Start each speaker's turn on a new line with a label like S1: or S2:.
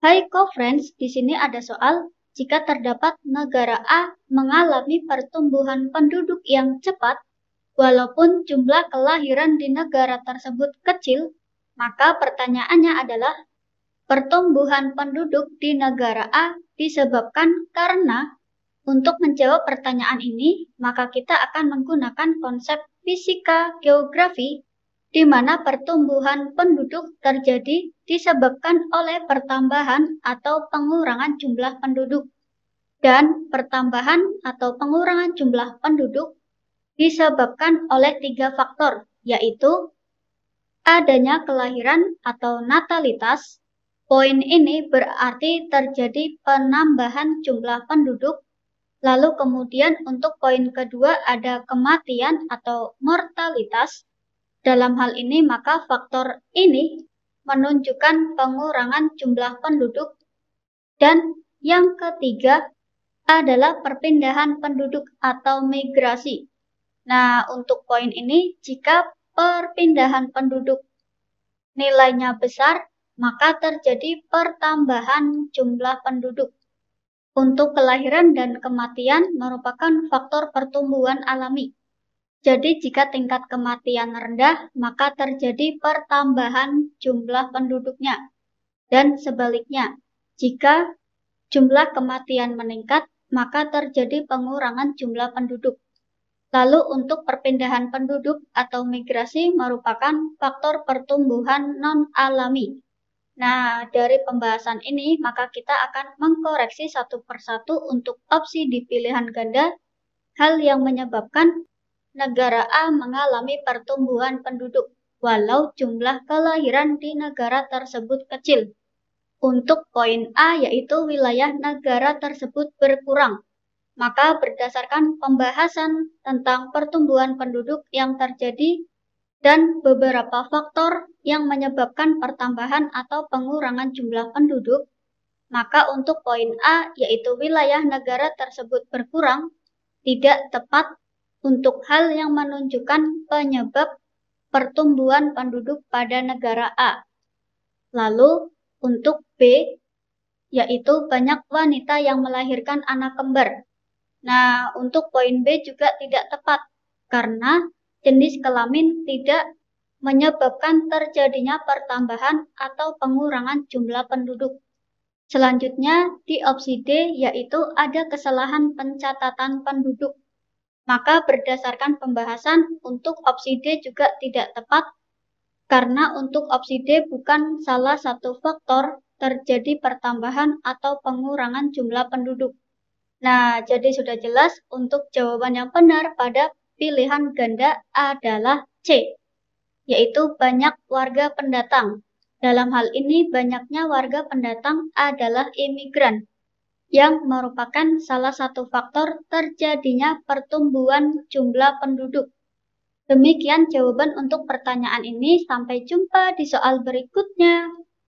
S1: Hai co-friends, di sini ada soal jika terdapat negara A mengalami pertumbuhan penduduk yang cepat, walaupun jumlah kelahiran di negara tersebut kecil, maka pertanyaannya adalah pertumbuhan penduduk di negara A disebabkan karena untuk menjawab pertanyaan ini, maka kita akan menggunakan konsep fisika geografi di mana pertumbuhan penduduk terjadi disebabkan oleh pertambahan atau pengurangan jumlah penduduk. Dan pertambahan atau pengurangan jumlah penduduk disebabkan oleh tiga faktor, yaitu adanya kelahiran atau natalitas. Poin ini berarti terjadi penambahan jumlah penduduk Lalu kemudian untuk poin kedua ada kematian atau mortalitas. Dalam hal ini, maka faktor ini menunjukkan pengurangan jumlah penduduk. Dan yang ketiga adalah perpindahan penduduk atau migrasi. Nah, untuk poin ini, jika perpindahan penduduk nilainya besar, maka terjadi pertambahan jumlah penduduk. Untuk kelahiran dan kematian merupakan faktor pertumbuhan alami. Jadi jika tingkat kematian rendah, maka terjadi pertambahan jumlah penduduknya. Dan sebaliknya, jika jumlah kematian meningkat, maka terjadi pengurangan jumlah penduduk. Lalu untuk perpindahan penduduk atau migrasi merupakan faktor pertumbuhan non-alami. Nah, dari pembahasan ini, maka kita akan mengkoreksi satu persatu untuk opsi di pilihan ganda, hal yang menyebabkan negara A mengalami pertumbuhan penduduk, walau jumlah kelahiran di negara tersebut kecil. Untuk poin A yaitu wilayah negara tersebut berkurang, maka berdasarkan pembahasan tentang pertumbuhan penduduk yang terjadi dan beberapa faktor yang menyebabkan pertambahan atau pengurangan jumlah penduduk, maka untuk poin A yaitu wilayah negara tersebut berkurang, tidak tepat untuk hal yang menunjukkan penyebab pertumbuhan penduduk pada negara A. Lalu untuk B, yaitu banyak wanita yang melahirkan anak kembar. Nah, untuk poin B juga tidak tepat karena jenis kelamin tidak menyebabkan terjadinya pertambahan atau pengurangan jumlah penduduk. Selanjutnya, di opsi D yaitu ada kesalahan pencatatan penduduk. Maka berdasarkan pembahasan untuk opsi D juga tidak tepat karena untuk opsi D bukan salah satu faktor terjadi pertambahan atau pengurangan jumlah penduduk. Nah, jadi sudah jelas untuk jawaban yang benar pada pilihan ganda adalah C, yaitu banyak warga pendatang. Dalam hal ini banyaknya warga pendatang adalah imigran yang merupakan salah satu faktor terjadinya pertumbuhan jumlah penduduk. Demikian jawaban untuk pertanyaan ini. Sampai jumpa di soal berikutnya.